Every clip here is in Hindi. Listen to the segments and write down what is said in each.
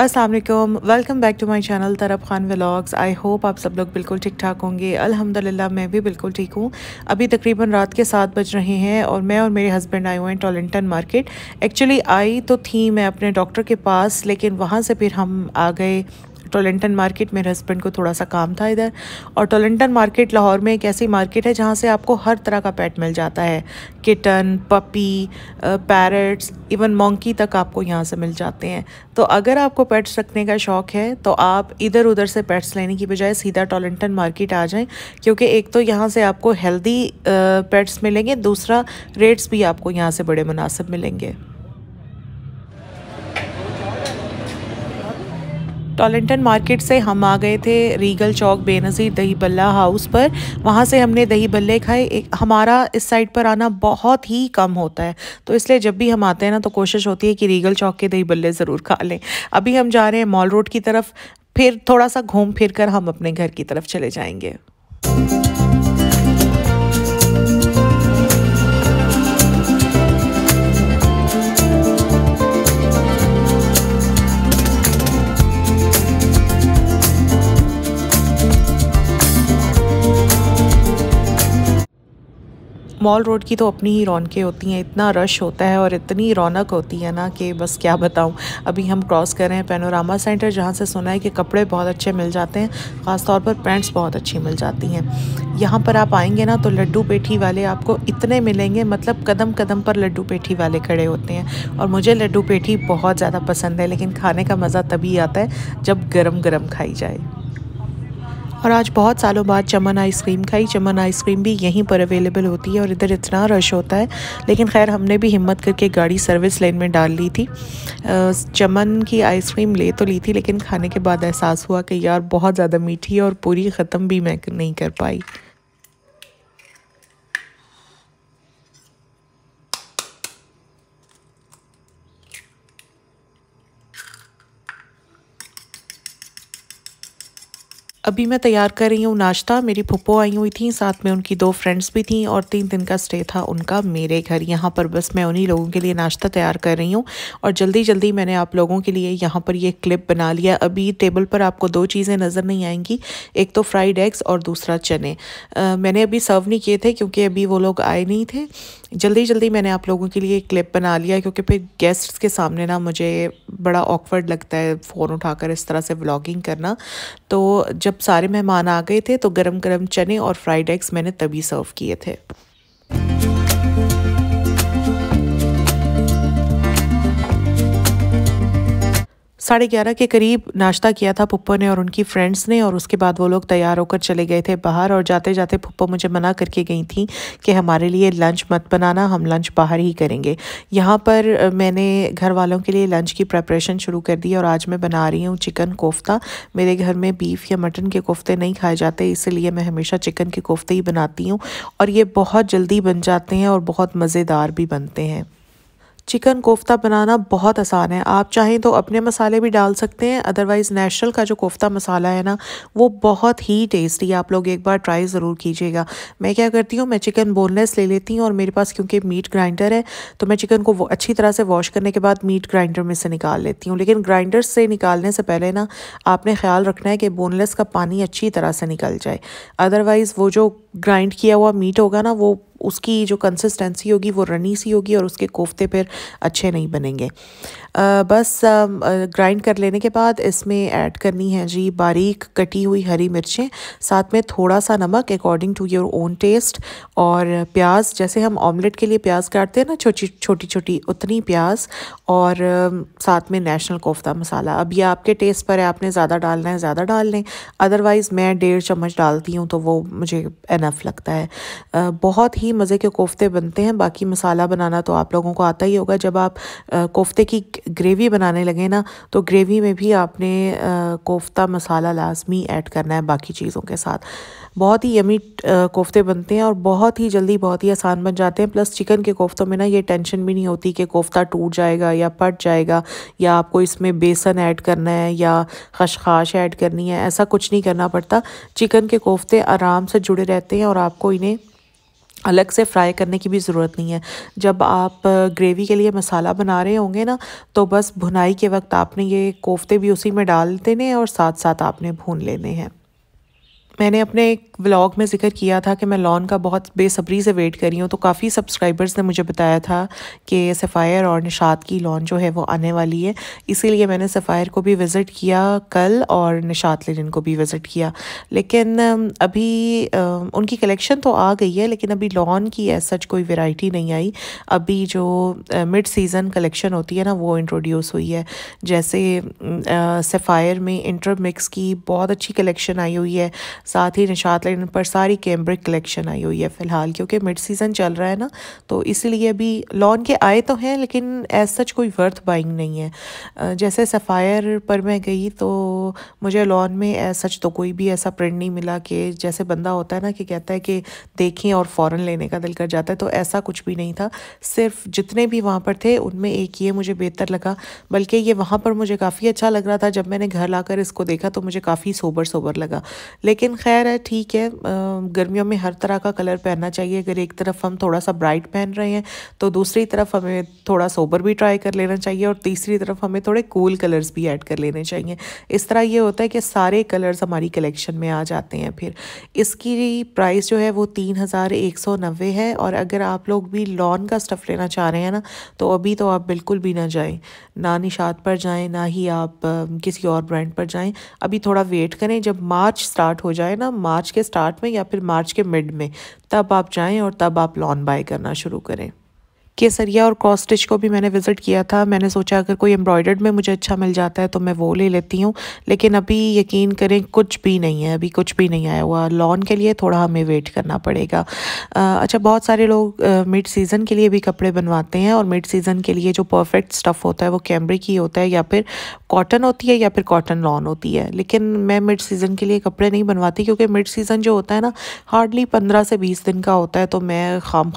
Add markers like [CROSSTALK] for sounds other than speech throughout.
Aslam welcome back to my channel Tarab Khan vlogs I hope आप सब लोग बिल्कुल ठीक ठाक होंगे अल्हम्दुलिल्लाह मैं भी बिल्कुल ठीक हूँ अभी तकरीबन रात के सात बज रहे हैं और मैं और मेरे हस्बैंड आए हुए हैं टॉलेंटन मार्केट एक्चुअली आई तो थी मैं अपने डॉक्टर के पास लेकिन वहाँ से फिर हम आ गए टोलेंटन मार्केट मेरे हस्बैंड को थोड़ा सा काम था इधर और टोलेंटन मार्केट लाहौर में एक ऐसी मार्केट है जहाँ से आपको हर तरह का पेट मिल जाता है kitten puppy parrots even monkey तक आपको यहाँ से मिल जाते हैं तो अगर आपको पेट्स रखने का शौक़ है तो आप इधर उधर से पेट्स लेने की बजाय सीधा टोलेंटन मार्केट आ जाएँ क्योंकि एक तो यहाँ से आपको हेल्दी पेट्स मिलेंगे दूसरा रेट्स भी आपको यहाँ से बड़े मुनासिब मिलेंगे टॉलेंटन मार्केट से हम आ गए थे रीगल चौक बेनज़ीर दही बल्ला हाउस पर वहाँ से हमने दही बल्ले खाए एक हमारा इस साइड पर आना बहुत ही कम होता है तो इसलिए जब भी हम आते हैं ना तो कोशिश होती है कि रीगल चौक के दही बल्ले ज़रूर खा लें अभी हम जा रहे हैं मॉल रोड की तरफ फिर थोड़ा सा घूम फिर कर हम अपने घर की तरफ चले जाएँगे मॉल रोड की तो अपनी ही रौनकें होती हैं इतना रश होता है और इतनी रौनक होती है ना कि बस क्या बताऊँ अभी हम क्रॉस कर रहे हैं पेनोरामा सेंटर जहाँ से सुना है कि कपड़े बहुत अच्छे मिल जाते हैं ख़ासतौर पर पैंट्स बहुत अच्छी मिल जाती हैं यहाँ पर आप आएंगे ना तो लड्डू पेठी वाले आपको इतने मिलेंगे मतलब कदम कदम पर लड्डू पेठी वाले खड़े होते हैं और मुझे लड्डू पेठी बहुत ज़्यादा पसंद है लेकिन खाने का मज़ा तभी आता है जब गर्म गर्म खाई जाए और आज बहुत सालों बाद चमन आइसक्रीम खाई चमन आइसक्रीम भी यहीं पर अवेलेबल होती है और इधर इतना रश होता है लेकिन खैर हमने भी हिम्मत करके गाड़ी सर्विस लेन में डाल ली थी चमन की आइसक्रीम ले तो ली थी लेकिन खाने के बाद एहसास हुआ कि यार बहुत ज़्यादा मीठी है और पूरी ख़त्म भी मैं नहीं कर पाई अभी मैं तैयार कर रही हूँ नाश्ता मेरी पप्पो आई हुई थी साथ में उनकी दो फ्रेंड्स भी थी और तीन दिन का स्टे था उनका मेरे घर यहाँ पर बस मैं उन्हीं लोगों के लिए नाश्ता तैयार कर रही हूँ और जल्दी जल्दी मैंने आप लोगों के लिए यहाँ पर ये क्लिप बना लिया अभी टेबल पर आपको दो चीज़ें नज़र नहीं आएंगी एक तो फ्राइड एग्स और दूसरा चने आ, मैंने अभी सर्व नहीं किए थे क्योंकि अभी वो लोग आए नहीं थे जल्दी जल्दी मैंने आप लोगों के लिए क्लिप बना लिया क्योंकि फिर गेस्ट्स के सामने ना मुझे बड़ा ऑकवर्ड लगता है फ़ोन उठाकर इस तरह से व्लॉगिंग करना तो जब जब सारे मेहमान आ गए थे तो गरम गरम चने और फ्राइड एग्स मैंने तभी सर्व किए थे साढ़े ग्यारह के करीब नाश्ता किया था पुप्पो ने और उनकी फ्रेंड्स ने और उसके बाद वो लोग तैयार होकर चले गए थे बाहर और जाते जाते पप्पो मुझे मना करके गई थी कि हमारे लिए लंच मत बनाना हम लंच बाहर ही करेंगे यहाँ पर मैंने घर वालों के लिए लंच की प्रेपरेशन शुरू कर दी और आज मैं बना रही हूँ चिकन कोफ्ता मेरे घर में बीफ या मटन के कोफ्ते नहीं खाए जाते इसलिए मैं हमेशा चिकन के कोफ्ते ही बनाती हूँ और ये बहुत जल्दी बन जाते हैं और बहुत मज़ेदार भी बनते हैं चिकन कोफ्ता बनाना बहुत आसान है आप चाहें तो अपने मसाले भी डाल सकते हैं अदरवाइज़ नेशनल का जो कोफ्ता मसाला है ना वो बहुत ही टेस्टी है आप लोग एक बार ट्राई ज़रूर कीजिएगा मैं क्या करती हूँ मैं चिकन बोनलेस ले लेती हूँ और मेरे पास क्योंकि मीट ग्राइंडर है तो मैं चिकन को अच्छी तरह से वॉश करने के बाद मीट ग्राइंडर में से निकाल लेती हूँ लेकिन ग्राइंडर से निकालने से पहले ना आपने ख्याल रखना है कि बोनलेस का पानी अच्छी तरह से निकल जाए अदरवाइज़ वो जो ग्राइंड किया हुआ मीट होगा ना वो उसकी जो कंसिस्टेंसी होगी वो रनी सी होगी और उसके कोफ्ते फिर अच्छे नहीं बनेंगे आ, बस ग्राइंड कर लेने के बाद इसमें ऐड करनी है जी बारीक कटी हुई हरी मिर्चें साथ में थोड़ा सा नमक according to your own taste और प्याज जैसे हम ऑमलेट के लिए प्याज काटते हैं ना छोटी छोटी छोटी उतनी प्याज और साथ में नेशनल कोफ्ता मसाला अब ये आपके टेस्ट पर है आपने ज़्यादा डालना है ज़्यादा डाल लें अदरवाइज़ मैं डेढ़ चम्मच डालती हूँ तो वो मुझे एनफ लगता है बहुत ही ही मज़े के कोफ्ते बनते हैं बाकी मसाला बनाना तो आप लोगों को आता ही होगा जब आप कोफ्ते की ग्रेवी बनाने लगे ना तो ग्रेवी में भी आपने कोफ्ता मसाला लाजमी ऐड करना है बाकी चीज़ों के साथ बहुत ही यमी कोफ्ते बनते हैं और बहुत ही जल्दी बहुत ही आसान बन जाते हैं प्लस चिकन के कोफ्तों में ना ये टेंशन भी नहीं होती कि कोफ्ता टूट जाएगा या पट जाएगा या आपको इसमें बेसन ऐड करना है या खशखाश ऐड करनी है ऐसा कुछ नहीं करना पड़ता चिकन के कोफ्ते आराम से जुड़े रहते हैं और आपको इन्हें अलग से फ्राई करने की भी ज़रूरत नहीं है जब आप ग्रेवी के लिए मसाला बना रहे होंगे ना तो बस भुनाई के वक्त आपने ये कोफ्ते भी उसी में डाल देने और साथ साथ आपने भून लेने हैं मैंने अपने एक व्लॉग में ज़िक्र किया था कि मैं लॉन का बहुत बेसब्री से वेट कर रही हूँ तो काफ़ी सब्सक्राइबर्स ने मुझे बताया था कि सफ़ायर और निशात की लॉन जो है वो आने वाली है इसीलिए मैंने सफ़ायर को भी विज़िट किया कल और निशात लेन को भी विज़िट किया लेकिन अभी उनकी कलेक्शन तो आ गई है लेकिन अभी लॉन की एज सच कोई वेराइटी नहीं आई अभी जो मिड सीज़न कलेक्शन होती है ना वो इंट्रोड्यूस हुई है जैसे सफ़ायर में इंटरमिक्स की बहुत अच्छी कलेक्शन आई हुई है साथ ही निशात लेन पर सारी कैम्ब्रिक कलेक्शन आई हुई है फ़िलहाल क्योंकि मिड सीज़न चल रहा है ना तो इसलिए अभी लॉन के आए तो हैं लेकिन एज सच कोई वर्थ बाइंग नहीं है जैसे सफ़ायर पर मैं गई तो मुझे लॉन में एज सच तो कोई भी ऐसा प्रिंट नहीं मिला कि जैसे बंदा होता है ना कि कहता है कि देखें और फ़ौर लेने का दिल कर जाता है तो ऐसा कुछ भी नहीं था सिर्फ जितने भी वहाँ पर थे उनमें एक ये मुझे बेहतर लगा बल्कि ये वहाँ पर मुझे काफ़ी अच्छा लग रहा था जब मैंने घर लाकर इसको देखा तो मुझे काफ़ी सोबर सोबर लगा लेकिन लेकिन खैर है ठीक है गर्मियों में हर तरह का कलर पहनना चाहिए अगर एक तरफ हम थोड़ा सा ब्राइट पहन रहे हैं तो दूसरी तरफ हमें थोड़ा सोबर भी ट्राई कर लेना चाहिए और तीसरी तरफ हमें थोड़े कूल कलर्स भी ऐड कर लेने चाहिए इस तरह ये होता है कि सारे कलर्स हमारी कलेक्शन में आ जाते हैं फिर इसकी प्राइस जो है वो तीन हज़ार एक सौ नब्बे है और अगर आप लोग भी लॉन का स्टफ़ लेना चाह रहे हैं ना तो अभी तो आप बिल्कुल भी ना जाएँ ना निशात पर जाएँ ना ही आप किसी और ब्रांड पर जाएँ अभी थोड़ा वेट करें जब मार्च स्टार्ट हो जाए जाए ना मार्च के स्टार्ट में या फिर मार्च के मिड में तब आप जाएँ और तब आप लॉन बाय करना शुरू करें केसरिया और क्रॉस स्टिच को भी मैंने विज़िट किया था मैंने सोचा अगर कोई एम्ब्रॉयडर्ड में मुझे अच्छा मिल जाता है तो मैं वो ले लेती हूँ लेकिन अभी यकीन करें कुछ भी नहीं है अभी कुछ भी नहीं आया हुआ लॉन के लिए थोड़ा हमें वेट करना पड़ेगा आ, अच्छा बहुत सारे लोग मिड सीज़न के लिए भी कपड़े बनवाते हैं और मिड सीज़न के लिए जो परफेक्ट स्टफ़ होता है वो कैमरिक ही होता है या फिर कॉटन होती है या फिर कॉटन लॉन होती है लेकिन मैं मिड सीज़न के लिए कपड़े नहीं बनवाती क्योंकि मिड सीज़न जो होता है ना हार्डली पंद्रह से बीस दिन का होता है तो मैं खाम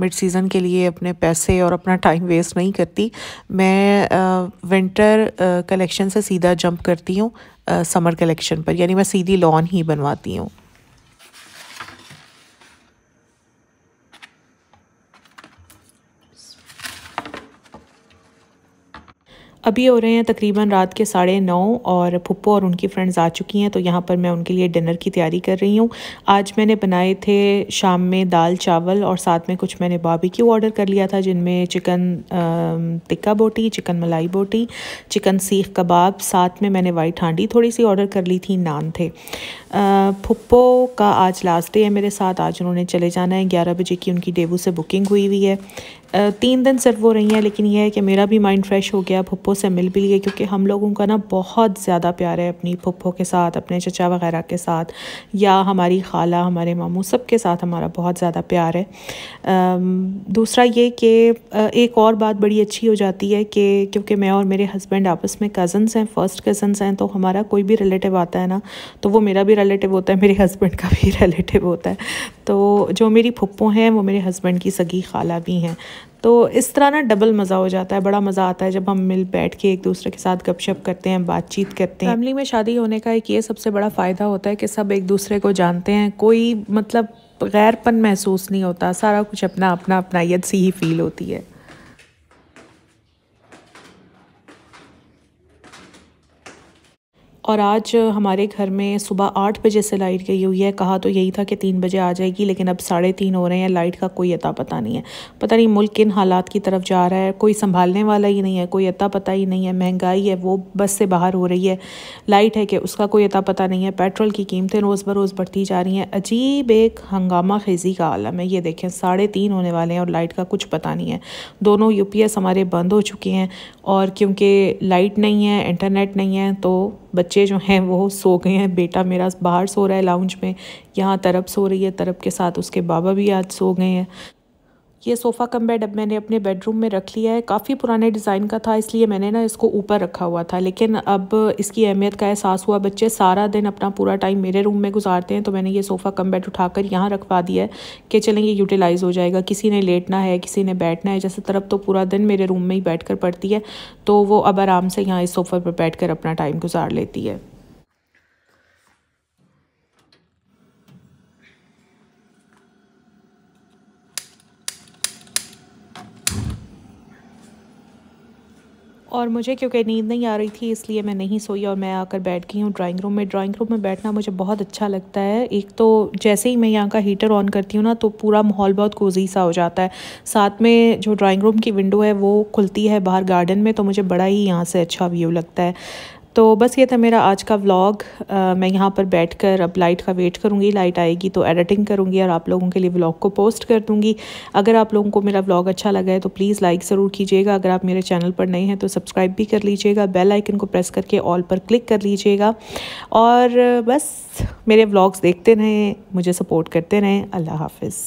मिड सीज़न के लिए अपने पैसे और अपना टाइम वेस्ट नहीं करती मैं विंटर कलेक्शन से सीधा जंप करती हूँ समर कलेक्शन पर यानी मैं सीधी लॉन ही बनवाती हूँ अभी हो रहे हैं तकरीबन रात के साढ़े नौ और पुप्पो और उनकी फ्रेंड्स आ चुकी हैं तो यहाँ पर मैं उनके लिए डिनर की तैयारी कर रही हूँ आज मैंने बनाए थे शाम में दाल चावल और साथ में कुछ मैंने बाबी बाबिक्यू ऑर्डर कर लिया था जिनमें चिकन टिक्का बोटी चिकन मलाई बोटी चिकन सीख कबाब साथ में मैंने वाइट हांडी थोड़ी सी ऑर्डर कर ली थी नान थे पुप्पो का आज लास्ट डे है मेरे साथ आज उन्होंने चले जाना है ग्यारह बजे की उनकी डेबू से बुकिंग हुई हुई है तीन दिन सिर्फ वो रही हैं लेकिन यह है कि मेरा भी माइंड फ्रेश हो गया पप्पो से मिल भी लिए क्योंकि हम लोगों का ना बहुत ज़्यादा प्यार है अपनी पप्पो के साथ अपने चचा वगैरह के साथ या हमारी खाला हमारे मामू सब के साथ हमारा बहुत ज़्यादा प्यार है दूसरा ये कि एक और बात बड़ी अच्छी हो जाती है कि क्योंकि मैं और मेरे हस्बैंड आपस में कज़न्स हैं फ़र्स्ट कज़न्स हैं तो हमारा कोई भी रिलेटिव आता है ना तो वो मेरा भी रिलेटिव होता है मेरे हस्बैंड का भी रिलेटिव [LAUGHS] होता है तो जो मेरी फुप्पो हैं वो मेरे हस्बैंड की सगी खाला भी हैं तो इस तरह ना डबल मज़ा हो जाता है बड़ा मज़ा आता है जब हम मिल बैठ के एक दूसरे के साथ गपशप करते हैं बातचीत करते हैं फैमिली में शादी होने का एक ये सबसे बड़ा फ़ायदा होता है कि सब एक दूसरे को जानते हैं कोई मतलब गैरपन महसूस नहीं होता सारा कुछ अपना अपना अपनायत सी ही फील होती है और आज हमारे घर में सुबह आठ बजे से लाइट गई हुई है कहा तो यही था कि तीन बजे आ जाएगी लेकिन अब साढ़े तीन हो रहे हैं लाइट का कोई अता पता नहीं है पता नहीं मुल्क किन हालात की तरफ जा रहा है कोई संभालने वाला ही नहीं है कोई अता पता ही नहीं है महंगाई है वो बस से बाहर हो रही है लाइट है कि उसका कोई अता पता नहीं है पेट्रोल की कीमतें रोज़ बरोज़ बढ़ती जा रही हैं अजीब एक हंगामा खेजी का आलम है ये देखें साढ़े तीन होने वाले हैं और लाइट का कुछ पता नहीं है दोनों यूपीएस हमारे बंद हो चुके हैं और क्योंकि लाइट नहीं है इंटरनेट नहीं है तो बच्चे जो हैं वो सो गए हैं बेटा मेरा बाहर सो रहा है लाउंज में यहाँ तरफ सो रही है तरफ के साथ उसके बाबा भी आज सो गए हैं ये सोफ़ा कम बेड अब मैंने अपने बेडरूम में रख लिया है काफ़ी पुराने डिज़ाइन का था इसलिए मैंने ना इसको ऊपर रखा हुआ था लेकिन अब इसकी अहमियत का एहसास हुआ बच्चे सारा दिन अपना पूरा टाइम मेरे रूम में गुजारते हैं तो मैंने ये सोफ़ा कम बेड उठाकर यहाँ रखवा दिया है कि चलें ये यूटिलाइज़ हो जाएगा किसी ने लेटना है किसी ने बैठना है जैसे तरफ तो पूरा दिन मेरे रूम में ही बैठ कर पड़ती है तो वो अब आराम से यहाँ इस सोफ़ा पर बैठ कर अपना टाइम गुजार लेती है और मुझे क्योंकि नींद नहीं आ रही थी इसलिए मैं नहीं सोई और मैं आकर बैठ गई हूँ ड्राइंग रूम में ड्राइंग रूम में बैठना मुझे बहुत अच्छा लगता है एक तो जैसे ही मैं यहाँ का हीटर ऑन करती हूँ ना तो पूरा माहौल बहुत कोजी सा हो जाता है साथ में जो ड्राइंग रूम की विंडो है वो खुलती है बाहर गार्डन में तो मुझे बड़ा ही यहाँ से अच्छा व्यू लगता है तो बस ये था मेरा आज का व्लॉग मैं यहाँ पर बैठकर अब लाइट का वेट करूँगी लाइट आएगी तो एडिटिंग करूँगी और आप लोगों के लिए व्लॉग को पोस्ट कर दूँगी अगर आप लोगों को मेरा व्लॉग अच्छा लगा है तो प्लीज़ लाइक ज़रूर कीजिएगा अगर आप मेरे चैनल पर नए हैं तो सब्सक्राइब भी कर लीजिएगा बेल आइकन को प्रेस करके ऑल पर क्लिक कर लीजिएगा और बस मेरे व्लॉग्स देखते रहें मुझे सपोर्ट करते रहें अल्लाह हाफिज़